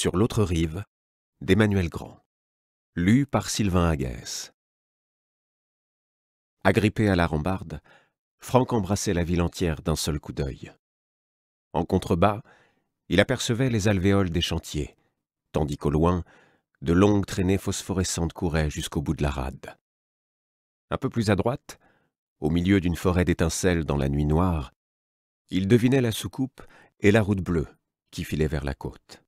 Sur l'autre rive, d'Emmanuel Grand. Lu par Sylvain Haguès. Agrippé à la rambarde, Franck embrassait la ville entière d'un seul coup d'œil. En contrebas, il apercevait les alvéoles des chantiers, tandis qu'au loin, de longues traînées phosphorescentes couraient jusqu'au bout de la rade. Un peu plus à droite, au milieu d'une forêt d'étincelles dans la nuit noire, il devinait la soucoupe et la route bleue qui filait vers la côte.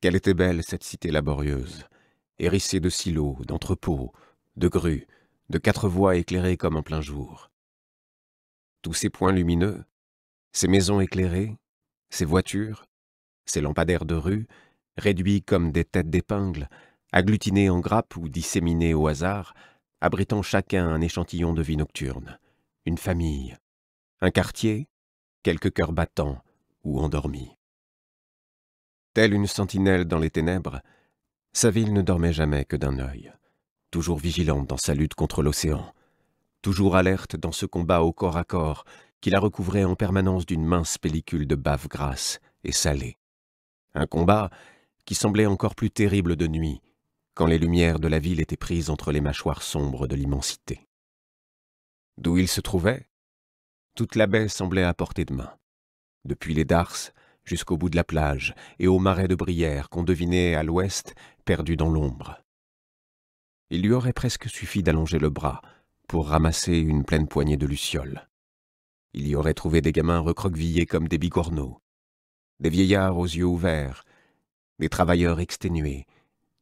Qu'elle était belle, cette cité laborieuse, hérissée de silos, d'entrepôts, de grues, de quatre voies éclairées comme en plein jour. Tous ces points lumineux, ces maisons éclairées, ces voitures, ces lampadaires de rue, réduits comme des têtes d'épingle, agglutinés en grappes ou disséminés au hasard, abritant chacun un échantillon de vie nocturne, une famille, un quartier, quelques cœurs battants ou endormis. Telle une sentinelle dans les ténèbres, sa ville ne dormait jamais que d'un œil, toujours vigilante dans sa lutte contre l'océan, toujours alerte dans ce combat au corps à corps qui la recouvrait en permanence d'une mince pellicule de bave grasse et salée. Un combat qui semblait encore plus terrible de nuit, quand les lumières de la ville étaient prises entre les mâchoires sombres de l'immensité. D'où il se trouvait, toute la baie semblait à portée de main. Depuis les darses, jusqu'au bout de la plage et au marais de Brière qu'on devinait à l'ouest, perdu dans l'ombre. Il lui aurait presque suffi d'allonger le bras pour ramasser une pleine poignée de lucioles. Il y aurait trouvé des gamins recroquevillés comme des bigorneaux, des vieillards aux yeux ouverts, des travailleurs exténués,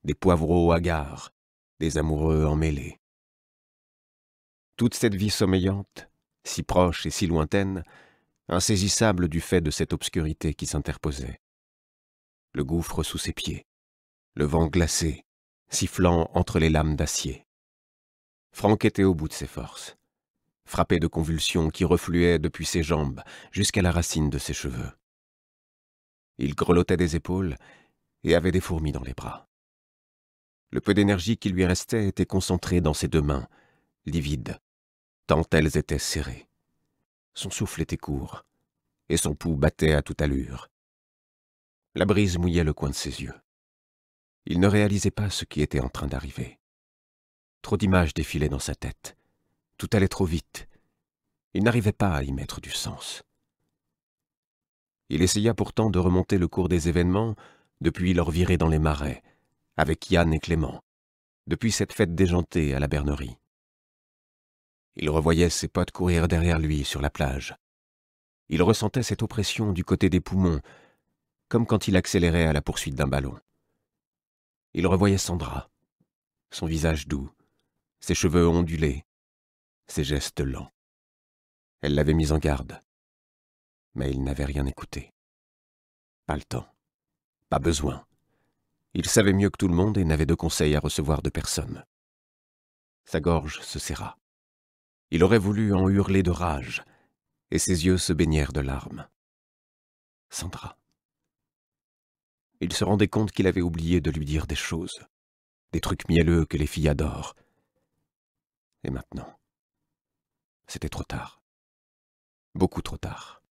des poivreaux hagards, des amoureux emmêlés. Toute cette vie sommeillante, si proche et si lointaine, insaisissable du fait de cette obscurité qui s'interposait. Le gouffre sous ses pieds, le vent glacé, sifflant entre les lames d'acier. Franck était au bout de ses forces, frappé de convulsions qui refluaient depuis ses jambes jusqu'à la racine de ses cheveux. Il grelottait des épaules et avait des fourmis dans les bras. Le peu d'énergie qui lui restait était concentré dans ses deux mains, livides, tant elles étaient serrées. Son souffle était court, et son pouls battait à toute allure. La brise mouillait le coin de ses yeux. Il ne réalisait pas ce qui était en train d'arriver. Trop d'images défilaient dans sa tête. Tout allait trop vite. Il n'arrivait pas à y mettre du sens. Il essaya pourtant de remonter le cours des événements depuis leur virée dans les marais, avec Yann et Clément, depuis cette fête déjantée à la bernerie. Il revoyait ses potes courir derrière lui sur la plage. Il ressentait cette oppression du côté des poumons, comme quand il accélérait à la poursuite d'un ballon. Il revoyait Sandra, son visage doux, ses cheveux ondulés, ses gestes lents. Elle l'avait mis en garde, mais il n'avait rien écouté. Pas le temps, pas besoin. Il savait mieux que tout le monde et n'avait de conseils à recevoir de personne. Sa gorge se serra. Il aurait voulu en hurler de rage, et ses yeux se baignèrent de larmes. Sandra. Il se rendait compte qu'il avait oublié de lui dire des choses, des trucs mielleux que les filles adorent. Et maintenant, c'était trop tard. Beaucoup trop tard.